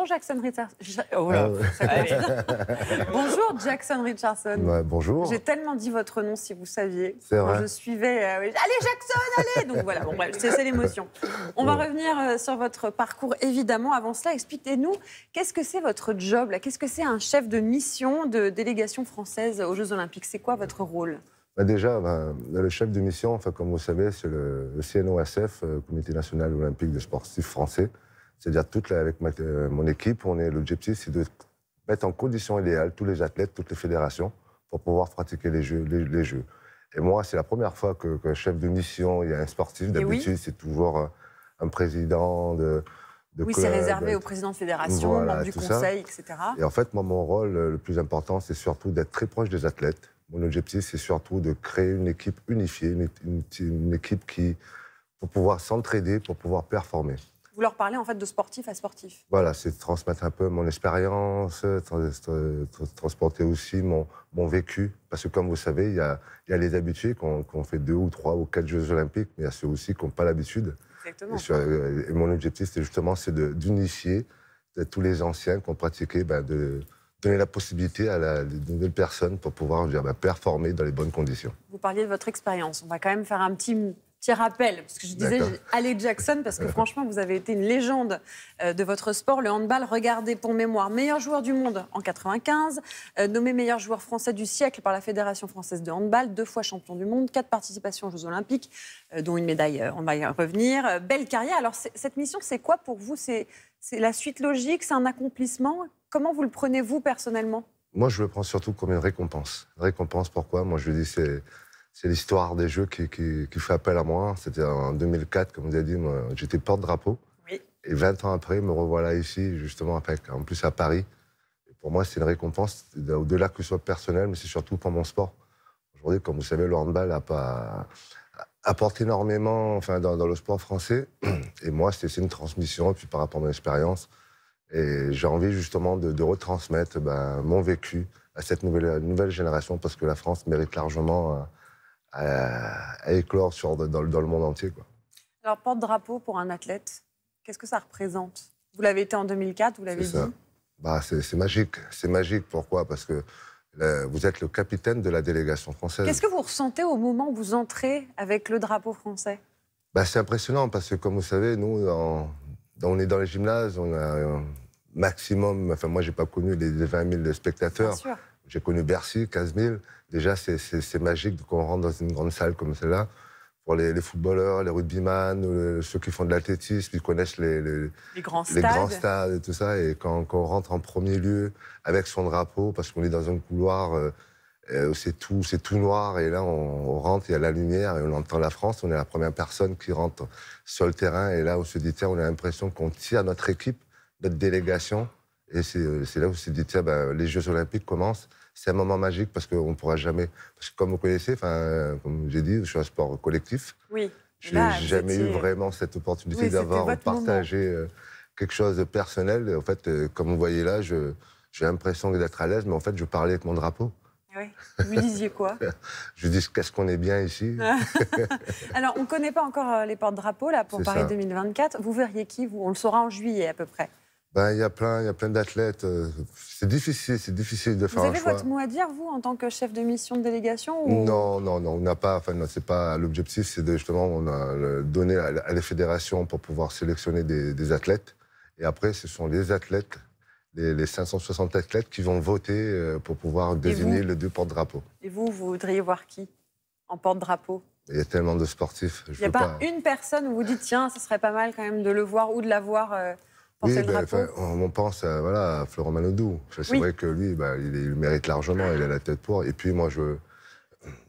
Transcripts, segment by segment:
Oh ah bonjour Jackson Richardson. bonjour Jackson Richardson. bonjour. J'ai tellement dit votre nom si vous saviez. Je suivais. Euh, allez Jackson, allez. Donc voilà, c'est l'émotion. On va revenir euh, sur votre parcours évidemment. Avant cela, expliquez-nous qu'est-ce que c'est votre job Qu'est-ce que c'est un chef de mission de délégation française aux Jeux Olympiques C'est quoi votre rôle bah, déjà, bah, le chef de mission, enfin, comme vous savez, c'est le, le, CNOSF, euh, Comité national olympique des sportifs français, c'est-à-dire, toute avec euh, mon équipe, on est, l'objectif, c'est de mettre en condition idéale tous les athlètes, toutes les fédérations, pour pouvoir pratiquer les jeux. Et moi, c'est la première fois que, chef de mission, il y a un sportif. D'habitude, c'est toujours euh, un président de, oui, c'est réservé euh, au président de fédération, membres du conseil, etc. Et en fait, moi, mon rôle le plus important, c'est surtout d'être très proche des athlètes. Mon objectif, c'est surtout de créer une équipe unifiée, une équipe qui, pour pouvoir s'entraider, pour pouvoir performer. Vous leur parlez en fait de sportif à sportif. Voilà, c'est de transmettre un peu mon expérience, euh, transporter aussi mon, mon, vécu. Parce que comme vous savez, il y a, y a, les habitués qui ont fait deux ou trois ou quatre Jeux olympiques, mais il y a ceux aussi qui n'ont pas l'habitude. Exactement. Et, euh, mon objectif, c'est justement c'est d'unifier tous les anciens qui ont pratiqué, ben, de donner la possibilité à la, nouvelle personne pour pouvoir dire, ben, performer dans les bonnes conditions. Vous parliez de votre expérience. On va quand même faire un petit je rappelle parce que je disais Allez Jackson, parce que franchement, vous avez été une légende euh, de votre sport, le handball. Regardez pour mémoire, meilleur joueur du monde en 95, euh, nommé meilleur joueur français du siècle par la Fédération française de handball, deux fois champion du monde, quatre participations aux Jeux Olympiques, euh, dont une médaille, on va y revenir. Belle carrière. Alors, cette mission, c'est quoi pour vous C'est la suite logique C'est un accomplissement Comment vous le prenez, vous, personnellement moi, je le prends surtout comme une récompense. récompense, pourquoi Moi, je dis, c'est c'est l'histoire des jeux qui, fait appel à moi. C'était en 2004, comme vous avez dit, j'étais porte-drapeau. Et 20 ans après, me revoilà ici, justement, avec, en plus à Paris. pour moi, c'est une récompense, au-delà que ce soit personnel, mais c'est surtout pour mon sport. Aujourd'hui, comme vous savez, le handball a pas, apporte énormément enfin, dans, le sport français. Et moi, c'est une transmission, puis par rapport à mon expérience. Et j'ai envie justement de, retransmettre ben, mon vécu à cette nouvelle, nouvelle génération, parce que la France mérite largement euh, à, euh, éclore sur, dans, le monde entier. Quoi. Alors, porte-drapeau pour un athlète, qu'est-ce que ça représente Vous l'avez été en 2004, vous l'avez dit bah, C'est magique. C'est magique. Pourquoi Parce que euh, vous êtes le capitaine de la délégation française. Qu'est-ce que vous ressentez au moment où vous entrez avec le drapeau français bah, C'est impressionnant parce que, comme vous savez, nous, on est dans les gymnases, on a un euh, maximum. Enfin, moi, je n'ai pas connu les, les 20 000 spectateurs. Bien sûr. J'ai connu Bercy, 15 000. Déjà, c'est magique qu'on rentre dans une grande salle comme celle-là. Pour les, footballeurs, les rugbyman, ceux qui font de l'athlétisme, ils connaissent les, les, les grands, stades. et tout ça. Et quand, on rentre en premier lieu avec son drapeau, parce qu'on est dans un couloir, euh, euh c'est tout, tout noir. Et là, on, on rentre, il y a la lumière et on entend la France. On est la première personne qui rentre sur le terrain. Et là, on se dit, on a l'impression qu'on tire notre équipe, notre délégation et euh, c'est là où c'est dit, tiens, ben, les Jeux Olympiques commencent. C'est un moment magique parce qu'on ne pourra jamais. Parce que, comme vous connaissez, comme j'ai dit, je suis un sport collectif. Oui. Je n'ai jamais eu vraiment cette opportunité d'avoir partagé euh, quelque chose de personnel. En fait, euh, comme vous voyez là, j'ai l'impression d'être à l'aise, mais en fait, je parlais avec mon drapeau. Oui. Vous disiez quoi Je dis qu'est-ce qu'on est bien ici. Alors, on ne connaît pas encore les portes drapeaux là pour Paris 2024. Vous verriez qui vous On le saura en juillet à peu près. Ben, il y a plein, il y a plein d'athlètes. Euh, c'est difficile, c'est difficile de faire un choix. Vous avez votre mot à dire, vous, en tant que chef de mission de délégation ou... Non, non, non, on n'a pas. Enfin, c'est pas l'objectif, c'est justement on a euh, donné à les fédérations pour pouvoir sélectionner des, athlètes. Et après, ce sont les athlètes, les, 560 athlètes qui vont voter euh, pour pouvoir désigner le deux porte drapeau. – Et vous, vous voudriez voir qui en porte-drapeau il y a tellement de sportifs. Je il n'y a pas, une personne où vous dites, tiens, ce serait pas mal quand même de le voir ou de la voir oui, ben, on pense à, voilà, Florent Manodou. C'est vrai que lui, ben, il, mérite largement, il a la tête pour. Et puis moi, je,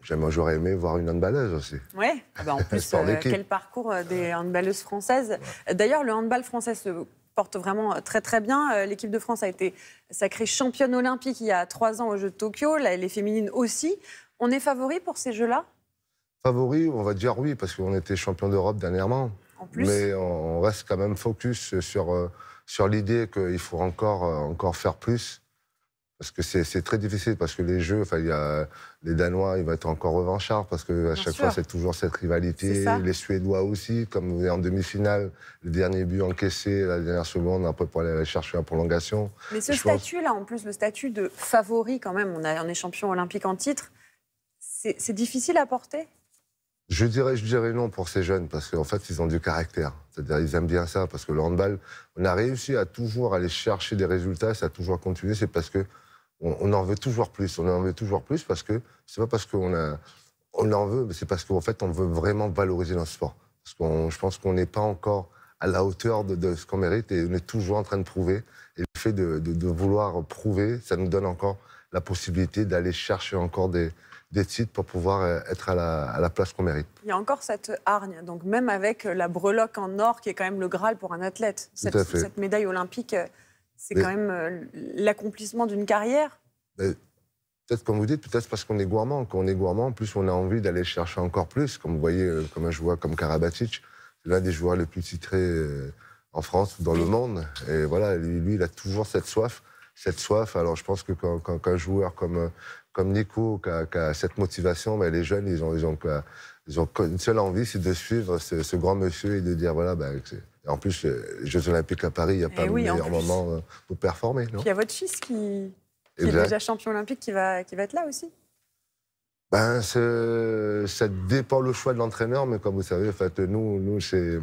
j'aurais aimé voir une handballeuse aussi. Oui, ah ben, en plus, euh, quel parcours euh, des handballeuses françaises. D'ailleurs, le handball français se porte vraiment euh, très très bien. L'équipe de France a été sacrée championne olympique il y a trois ans aux Jeux de Tokyo, les féminines aussi. On est favori pour ces Jeux-là Favori, on va dire oui, parce qu'on était champion d'Europe dernièrement. Mais on reste quand même focus sur, euh, sur l'idée qu'il faut encore, euh, encore faire plus. Parce que c'est très difficile, parce que les jeux, enfin, il y a, les Danois, ils vont être encore revanchards, parce qu'à chaque fois, c'est toujours cette rivalité. Les Suédois aussi, comme vous en demi-finale, le dernier but encaissé, la dernière seconde, après pour aller chercher la prolongation. Mais ce statut-là, en plus, le statut de favori, quand même, on, on est champion olympique en titre, c'est difficile à porter je dirais, je dirais non pour ces jeunes parce qu'en fait, ils ont du caractère. C'est-à-dire, ils aiment bien ça parce que le handball, on a réussi à toujours aller chercher des résultats, ça a toujours continué. C'est parce que on, en veut toujours plus. On en veut toujours plus parce que c'est pas parce qu'on a, on en veut, mais c'est parce qu'en fait, on veut vraiment valoriser notre sport. Parce qu'on, je pense qu'on n'est pas encore à la hauteur de, ce qu'on mérite et on est toujours en train de prouver. Et le fait de vouloir prouver, ça nous donne encore la possibilité d'aller chercher encore des, des titres pour pouvoir euh, être à la, place qu'on mérite. Il y a encore cette hargne, donc même avec la breloque en or qui est quand même le Graal pour un athlète, cette, cette médaille olympique, euh, c'est quand même euh, l'accomplissement d'une carrière. Peut-être comme vous dites, peut-être parce qu'on est gourmand. qu'on est gourmand, plus on a envie d'aller chercher encore plus. Comme vous voyez, comme un joueur comme Karabatic, l'un des joueurs les plus titrés en France ou dans le monde. Et voilà, lui, il a toujours cette soif cette soif. Alors je pense que quand un joueur comme, comme Nico, qui a, cette motivation, mais ben, les jeunes, ils ont, ils ont, ils ont une seule envie, c'est de suivre ce, grand monsieur et de dire voilà, ben, en plus, les euh, Jeux Olympiques à Paris, il n'y a eh pas le meilleur moment euh, pour performer. il y a votre fils qui, est déjà champion olympique qui va, qui va être là aussi. Ben, ça dépend le choix de l'entraîneur, mais comme vous savez, en fait, nous, nous c'est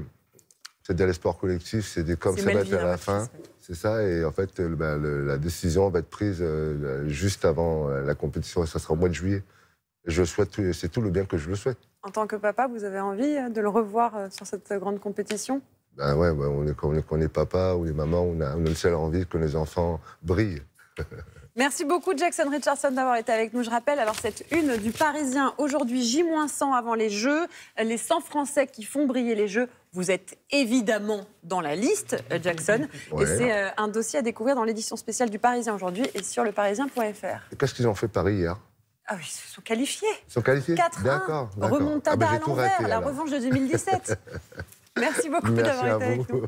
c'est de l'espoir collectif, c'est comme ça va être à la hein, fin. C'est ça, et en fait, euh, bah, la décision va être prise euh, juste avant euh, la compétition, et ça sera au mois de juillet. Je souhaite, c'est tout le bien que je le souhaite. En tant que papa, vous avez envie de le revoir sur cette grande compétition Ben ouais, on est, on est, est papa ou les mamans, on a, une seule envie que les enfants brillent. Merci beaucoup Jackson Richardson d'avoir été avec nous. Je rappelle alors cette une du Parisien aujourd'hui J-100 avant les Jeux, les 100 Français qui font briller les Jeux. Vous êtes évidemment dans la liste, euh, Jackson. Et c'est euh, un dossier à découvrir dans l'édition spéciale du Parisien aujourd'hui et sur leparisien.fr. Qu'est-ce qu'ils ont fait Paris hier ah oui, ils se sont qualifiés. Ils sont qualifiés. 4 D'accord. Remontada ah bah, à l'envers, la revanche de 2017. Merci beaucoup d'avoir été avec nous.